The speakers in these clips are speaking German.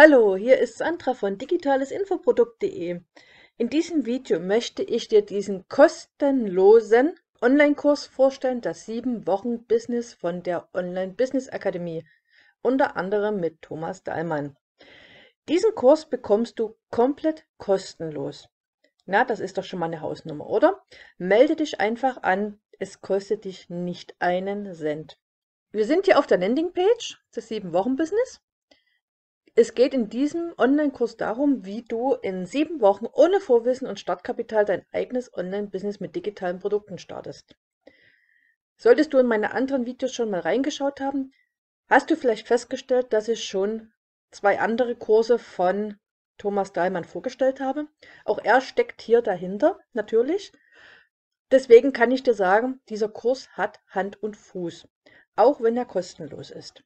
Hallo, hier ist Sandra von digitalesinfoprodukt.de. In diesem Video möchte ich dir diesen kostenlosen Online-Kurs vorstellen, das 7-Wochen-Business von der Online-Business-Akademie, unter anderem mit Thomas Dahlmann. Diesen Kurs bekommst du komplett kostenlos. Na, das ist doch schon mal eine Hausnummer, oder? Melde dich einfach an, es kostet dich nicht einen Cent. Wir sind hier auf der Landingpage des 7-Wochen-Business. Es geht in diesem Online-Kurs darum, wie du in sieben Wochen ohne Vorwissen und Startkapital dein eigenes Online-Business mit digitalen Produkten startest. Solltest du in meine anderen Videos schon mal reingeschaut haben, hast du vielleicht festgestellt, dass ich schon zwei andere Kurse von Thomas Dahlmann vorgestellt habe. Auch er steckt hier dahinter, natürlich. Deswegen kann ich dir sagen, dieser Kurs hat Hand und Fuß, auch wenn er kostenlos ist.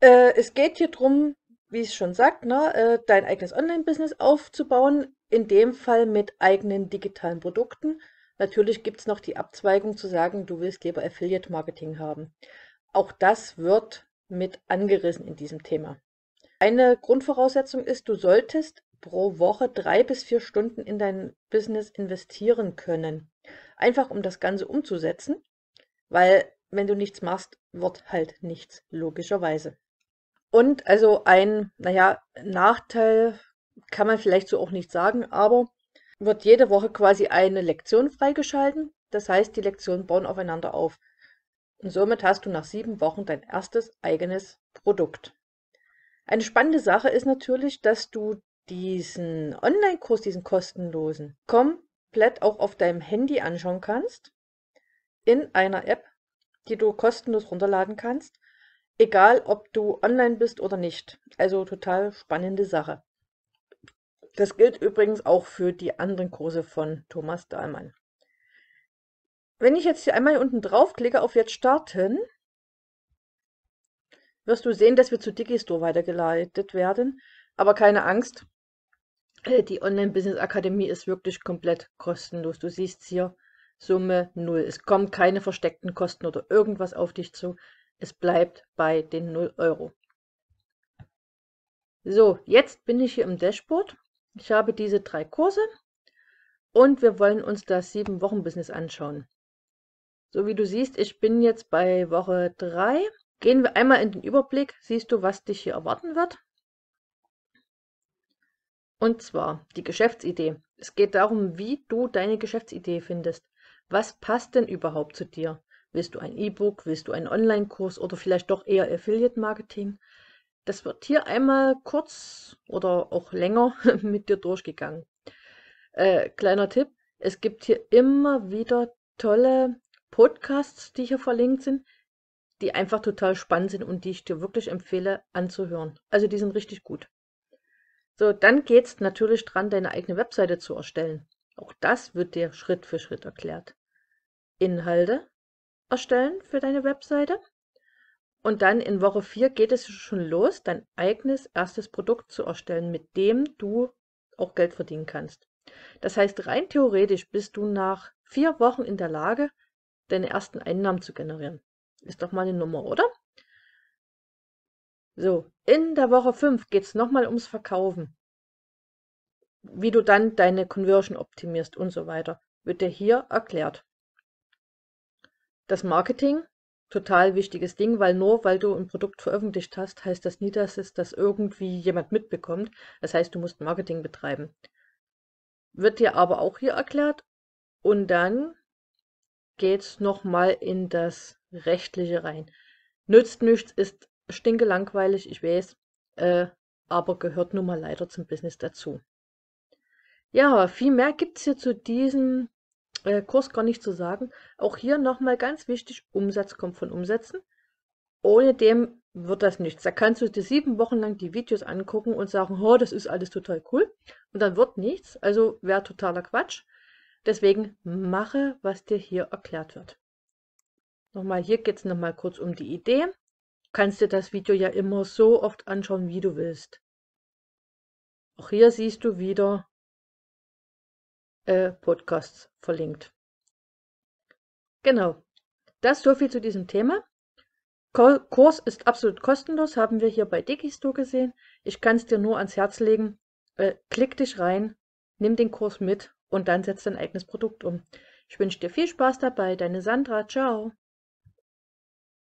Äh, es geht hier darum, wie es schon sagt, ne, äh, dein eigenes Online-Business aufzubauen, in dem Fall mit eigenen digitalen Produkten. Natürlich gibt es noch die Abzweigung zu sagen, du willst lieber Affiliate Marketing haben. Auch das wird mit angerissen in diesem Thema. Eine Grundvoraussetzung ist, du solltest pro Woche drei bis vier Stunden in dein Business investieren können. Einfach um das Ganze umzusetzen, weil wenn du nichts machst, wird halt nichts, logischerweise. Und also ein, naja, Nachteil kann man vielleicht so auch nicht sagen, aber wird jede Woche quasi eine Lektion freigeschalten. Das heißt, die Lektionen bauen aufeinander auf. Und somit hast du nach sieben Wochen dein erstes eigenes Produkt. Eine spannende Sache ist natürlich, dass du diesen Online-Kurs, diesen kostenlosen, komplett auch auf deinem Handy anschauen kannst, in einer App, die du kostenlos runterladen kannst egal ob du online bist oder nicht. Also total spannende Sache. Das gilt übrigens auch für die anderen Kurse von Thomas Dahlmann. Wenn ich jetzt hier einmal hier unten draufklicke auf jetzt starten, wirst du sehen, dass wir zu Digistore weitergeleitet werden. Aber keine Angst, äh, die Online Business Akademie ist wirklich komplett kostenlos. Du siehst hier Summe 0. Es kommen keine versteckten Kosten oder irgendwas auf dich zu. Es bleibt bei den 0 Euro. So, jetzt bin ich hier im Dashboard. Ich habe diese drei Kurse und wir wollen uns das 7-Wochen-Business anschauen. So wie du siehst, ich bin jetzt bei Woche 3. Gehen wir einmal in den Überblick, siehst du, was dich hier erwarten wird. Und zwar die Geschäftsidee. Es geht darum, wie du deine Geschäftsidee findest. Was passt denn überhaupt zu dir? Willst du ein E-Book? Willst du einen Online-Kurs oder vielleicht doch eher Affiliate-Marketing? Das wird hier einmal kurz oder auch länger mit dir durchgegangen. Äh, kleiner Tipp, es gibt hier immer wieder tolle Podcasts, die hier verlinkt sind, die einfach total spannend sind und die ich dir wirklich empfehle anzuhören. Also die sind richtig gut. So, dann geht es natürlich dran, deine eigene Webseite zu erstellen. Auch das wird dir Schritt für Schritt erklärt. Inhalte, erstellen für deine Webseite. Und dann in Woche 4 geht es schon los, dein eigenes erstes Produkt zu erstellen, mit dem du auch Geld verdienen kannst. Das heißt, rein theoretisch bist du nach vier Wochen in der Lage, deine ersten Einnahmen zu generieren. Ist doch mal eine Nummer, oder? So, in der Woche 5 geht es nochmal ums Verkaufen. Wie du dann deine Conversion optimierst und so weiter, wird dir hier erklärt. Das Marketing, total wichtiges Ding, weil nur weil du ein Produkt veröffentlicht hast, heißt das nie, dass es das irgendwie jemand mitbekommt. Das heißt, du musst Marketing betreiben. Wird dir aber auch hier erklärt. Und dann geht's nochmal in das Rechtliche rein. Nützt nichts, ist stinkelangweilig, ich weiß, äh, aber gehört nun mal leider zum Business dazu. Ja, viel mehr gibt's hier zu diesem äh, Kurs gar nicht zu sagen. Auch hier nochmal ganz wichtig, Umsatz kommt von Umsätzen. Ohne dem wird das nichts. Da kannst du dir sieben Wochen lang die Videos angucken und sagen, oh, das ist alles total cool. Und dann wird nichts. Also wäre totaler Quatsch. Deswegen mache, was dir hier erklärt wird. Nochmal, hier geht es nochmal kurz um die Idee. Du kannst dir das Video ja immer so oft anschauen, wie du willst. Auch hier siehst du wieder, äh, Podcasts verlinkt. Genau. Das so viel zu diesem Thema. Kurs ist absolut kostenlos, haben wir hier bei Digisto gesehen. Ich kann es dir nur ans Herz legen. Äh, klick dich rein, nimm den Kurs mit und dann setz dein eigenes Produkt um. Ich wünsche dir viel Spaß dabei, deine Sandra. Ciao.